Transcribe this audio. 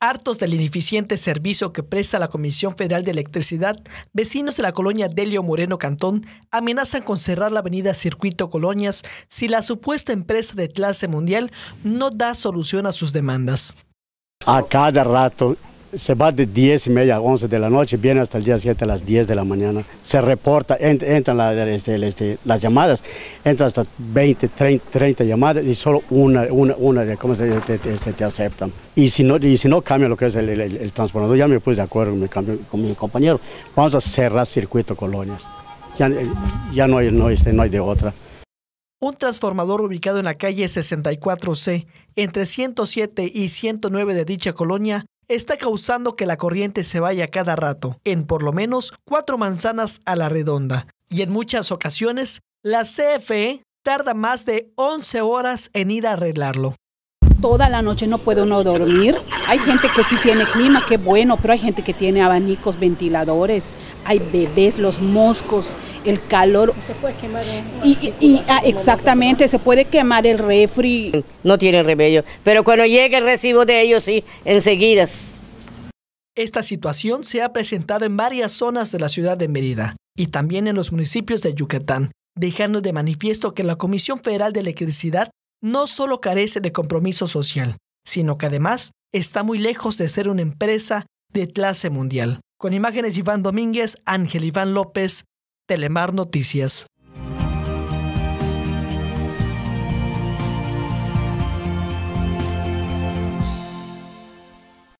Hartos del ineficiente servicio que presta la Comisión Federal de Electricidad, vecinos de la colonia Delio Moreno Cantón amenazan con cerrar la avenida Circuito Colonias si la supuesta empresa de clase mundial no da solución a sus demandas. A cada rato se va de 10 y media a 11 de la noche, viene hasta el día 7 a las 10 de la mañana, se reporta, entran este, este, las llamadas, entran hasta 20, 30, llamadas y solo una, una, de este, te, aceptan. Y si, no, cambia lo que es el, transformador, ya me puse de acuerdo me cambio, con mi compañero, vamos a cerrar circuito colonias, ya, eh, no hay de otra. Un transformador ubicado en la calle 64C, entre 107 y 109 de dicha colonia, está causando que la corriente se vaya cada rato, en por lo menos cuatro manzanas a la redonda. Y en muchas ocasiones, la CFE tarda más de 11 horas en ir a arreglarlo toda la noche no puede uno dormir. Hay gente que sí tiene clima, qué bueno, pero hay gente que tiene abanicos, ventiladores, hay bebés, los moscos, el calor. Se puede quemar y, ah, exactamente, se puede quemar el refri. No tienen remedio, pero cuando llegue el recibo de ellos sí, enseguidas. Esta situación se ha presentado en varias zonas de la ciudad de Mérida y también en los municipios de Yucatán, dejando de manifiesto que la Comisión Federal de Electricidad no solo carece de compromiso social, sino que además está muy lejos de ser una empresa de clase mundial. Con imágenes Iván Domínguez, Ángel Iván López, Telemar Noticias.